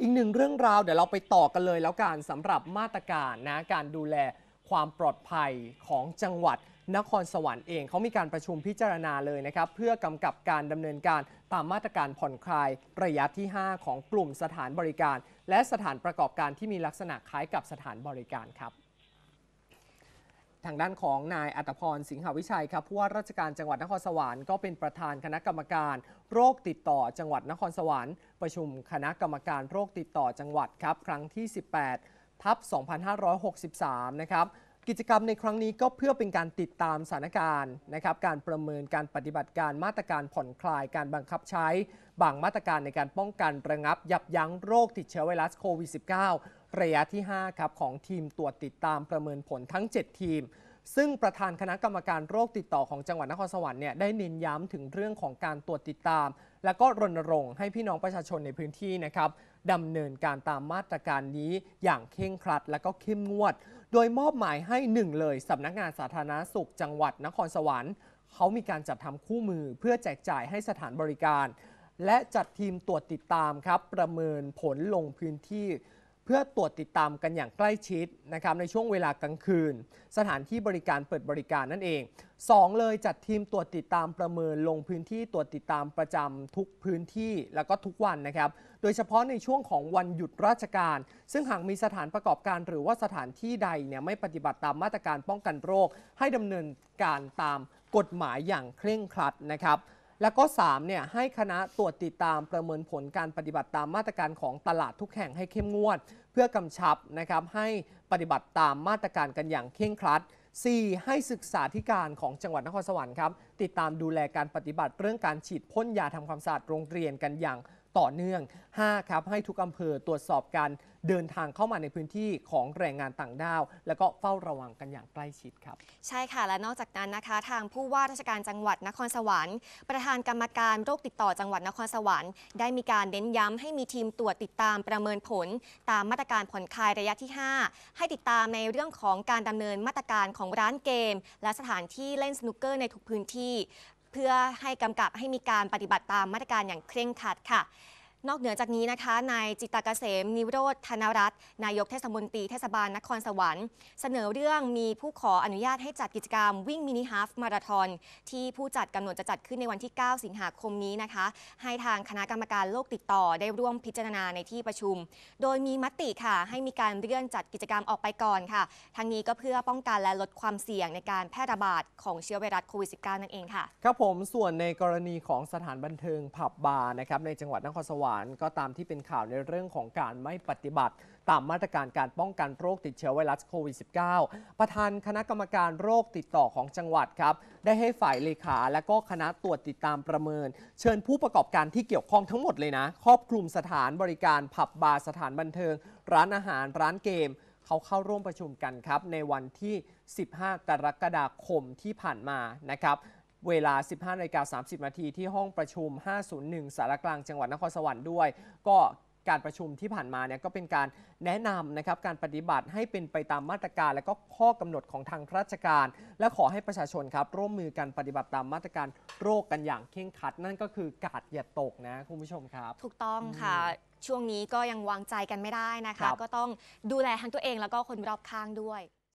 อีกหนึ่งเรื่องราวเดี๋ยวเราไปต่อกันเลยแล้วกันสำหรับมาตรการนะการดูแลความปลอดภัยของจังหวัด นครสวรรค์เองเขามีการประชุมพิจารณาเลยนะครับ เพื่อกำกับการดำเนินการตามมาตรการผ่อนคลาย ระยะที่ 5 ของกลุ่มสถานบริการ และสถานประกอบการที่มีลักษณะคล้ายกับสถานบริการครับทางด้านของนายอัตพร สิงหวิชัยครับผู้ว่าราชการจังหวัดนครสวรรค์ก็เป็นประธานคณะกรรมการ โรคติดต่อจังหวัดนครสวรรค์ประชุม คณะกรรมการโรคติดต่อจังหวัดครับ ครั้งที่18ทับ2563นะครับกิจกรรมในครั้งนี้ก็เพื่อเป็นการติดตามสถานการณ์นะครับการประเมินการปฏิบัติการมาตรการผ่อนคลายการบังคับใช้บางมาตรการในการป้องกันระงับยับยั้งโรคติดเชื้อไวรัสโควิด -19 ระยะที่ 5 ครับ ของทีมตรวจติดตามประเมินผลทั้ง 7 ทีม ซึ่งประธานคณะกรรมการโรคติดต่อของจังหวัดนครสวรรค์เนี่ยได้เน้นย้ำถึงเรื่องของการตรวจติดตาม และก็รณรงค์ให้พี่น้องประชาชนในพื้นที่นะครับดำเนินการตามมาตรการนี้อย่างเคร่งครัดและก็เข้มงวด โดยมอบหมายให้หนึ่งเลยสำนักงานสาธารณสุข จังหวัดนครสวรรค์เขามีการจัดทำคู่มือ เพื่อแจกจ่ายให้สถานบริการ และจัดทีมตรวจติดตามครับประเมินผลลงพื้นที่เพื่อตรวจติดตามกันอย่างใกล้ชิดนะครับในช่วงเวลากลางคืน สถานที่บริการเปิดบริการนั่นเอง 2 เลยจัดทีมตรวจติดตามประเมินลงพื้นที่ตรวจติดตามประจำทุกพื้นที่แล้วก็ทุกวันนะครับ โดยเฉพาะในช่วงของวันหยุดราชการ ซึ่งหากมีสถานประกอบการ หรือว่าสถานที่ใดเนี่ยไม่ปฏิบัติตามมาตรการป้องกันโรค ให้ดำเนินการตามกฎหมายอย่างเคร่งครัดนะครับแล้วก็3เนี่ยให้คณะตรวจติดตามประเมินผลการปฏิบัติตามมาตรการของตลาดทุกแห่งให้เข้มงวด เพื่อกำชับนะครับ ให้ปฏิบัติตามมาตรการกันอย่างเคร่งครัด 4. ให้ศึกษาธิการของจังหวัดนครสวรรค์ครับติดตามดูแลการปฏิบัติเรื่องการฉีดพ่นยาทำความสะอาดโรงเรียนกันอย่างต่อเนื่อง 5 ครับ ให้ทุกอำเภอตรวจสอบการเดินทางเข้ามาในพื้นที่ของแรงงานต่างด้าว แล้วก็เฝ้าระวังกันอย่างใกล้ชิดครับ ใช่ค่ะ และนอกจากนั้นนะคะทางผู้ว่าราชการจังหวัดนครสวรรค์ประธานกรรมการโรคติดต่อจังหวัดนครสวรรค์ ได้มีการเน้นย้ำให้มีทีมตรวจติดตามประเมินผลตามมาตรการผ่อนคลายระยะที่ 5 ให้ติดตามในเรื่องของการดำเนินมาตรการของร้านเกม และสถานที่เล่นสนุกเกอร์ในทุกพื้นที่เพื่อให้กำกับให้มีการปฏิบัติตามมาตรการอย่างเคร่งคัดค่ะนอกเหนือจากนี้นะคะ นายจิตตกเกษม นิโรธ ธนรัตน์นายกเทศมนตรีเทศบาล นครสวรรค์ เสนอเรื่องมีผู้ขออนุญาตให้จัดกิจกรรม วิ่งมินิฮาฟมาราทอนที่ผู้จัดกำหนดจะจัดขึ้นในวันที่ 9 สิงหาคมนี้นะคะ ให้ทางคณะกรรมการโลกติดต่อ ได้ร่วมพิจารณาในที่ประชุม โดยมีมติค่ะ ให้มีการเลื่อนจัดกิจกรรมออกไปก่อนค่ะ ทั้งนี้ก็เพื่อป้องกันและลดความเสี่ยงในการแพร่ระบาดของเชื้อไวรัสโควิด -19 นั่นเองค่ะครับผมส่วนในกรณีของสถานบันเทิงผับบาร์นะครับในจังหวัดนครสวรรค์านก็ตามที่เป็นข่าวในเรื่องของการไม่ปฏิบัติ ตามมาตรการการป้องกันโรคติดเชื้อไวรัสโควิด -19 ประธานคณะกรรมการโรคติดต่อของจังหวัดครับ ได้ให้ฝ่ายเลขาและก็คณะตรวจติดตามประเมิน เชิญผู้ประกอบการที่เกี่ยวข้องทั้งหมดเลยนะ ครอบคลุมสถานบริการผับบาร์สถานบันเทิง ร้านอาหารร้านเกม เขาเข้าร่วมประชุมกันครับ ในวันที่ 15 กรกฎาคมที่ผ่านมานะครับเวลา 15นาฬิกา30นาทีที่ห้องประชุม 501สารกลาง จังหวัดนครสวรรค์ด้วยก็การประชุมที่ผ่านมาเนี่ยก็เป็นการแนะนำนะครับการปฏิบัติให้เป็นไปตามมาตรการ และก็ข้อกำหนดของทางราชการ และขอให้ประชาชนครับร่วมมือกันปฏิบัติตามมาตรการโรคกันอย่างเคร่งคัด นั่นก็คือกาดอย่าตกนะคุณผู้ชมครับถูกต้องค่ะ ช่วงนี้ก็ยังวางใจกันไม่ได้นะคะก็ต้องดูแลทั้งตัวเองแล้วก็คนรอบข้างด้วย